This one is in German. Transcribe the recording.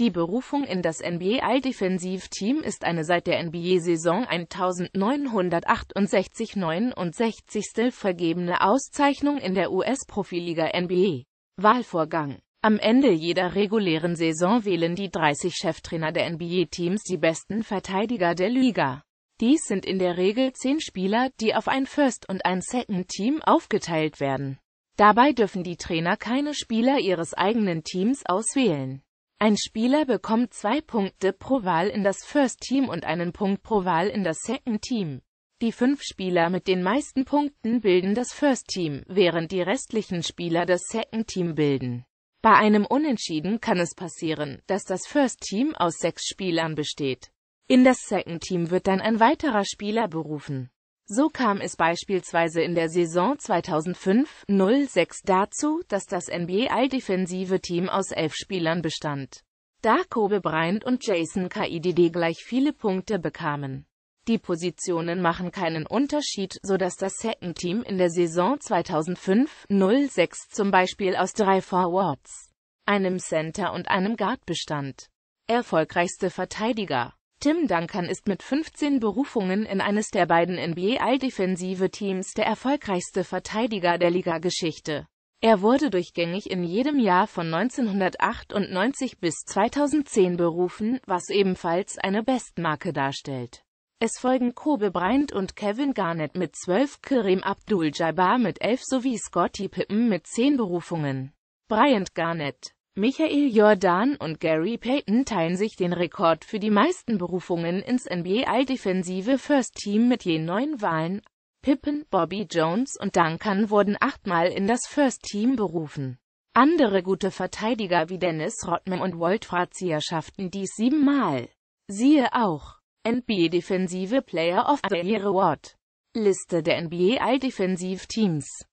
Die Berufung in das NBA-All-Defensiv-Team ist eine seit der NBA-Saison 1968-69 vergebene Auszeichnung in der US-Profiliga NBA. Wahlvorgang am Ende jeder regulären Saison wählen die 30 Cheftrainer der NBA-Teams die besten Verteidiger der Liga. Dies sind in der Regel 10 Spieler, die auf ein First- und ein Second-Team aufgeteilt werden. Dabei dürfen die Trainer keine Spieler ihres eigenen Teams auswählen. Ein Spieler bekommt zwei Punkte pro Wahl in das First Team und einen Punkt pro Wahl in das Second Team. Die fünf Spieler mit den meisten Punkten bilden das First Team, während die restlichen Spieler das Second Team bilden. Bei einem Unentschieden kann es passieren, dass das First Team aus sechs Spielern besteht. In das Second Team wird dann ein weiterer Spieler berufen. So kam es beispielsweise in der Saison 2005-06 dazu, dass das NBA-Defensive Team aus elf Spielern bestand. Da Kobe Bryant und Jason KIDD gleich viele Punkte bekamen. Die Positionen machen keinen Unterschied, so dass das Second Team in der Saison 2005-06 zum Beispiel aus drei Forwards, einem Center und einem Guard bestand. Erfolgreichste Verteidiger Tim Duncan ist mit 15 Berufungen in eines der beiden NBA All-Defensive Teams der erfolgreichste Verteidiger der Ligageschichte. Er wurde durchgängig in jedem Jahr von 1998 bis 2010 berufen, was ebenfalls eine Bestmarke darstellt. Es folgen Kobe Bryant und Kevin Garnett mit 12, Kareem Abdul-Jabbar mit 11 sowie Scottie Pippen mit 10 Berufungen. Bryant Garnett Michael Jordan und Gary Payton teilen sich den Rekord für die meisten Berufungen ins NBA-Defensive First Team mit je neun Wahlen. Pippen, Bobby Jones und Duncan wurden achtmal in das First Team berufen. Andere gute Verteidiger wie Dennis Rodman und Walt Frazier schafften dies siebenmal. Siehe auch NBA-Defensive Player of the Year Award Liste der nba all teams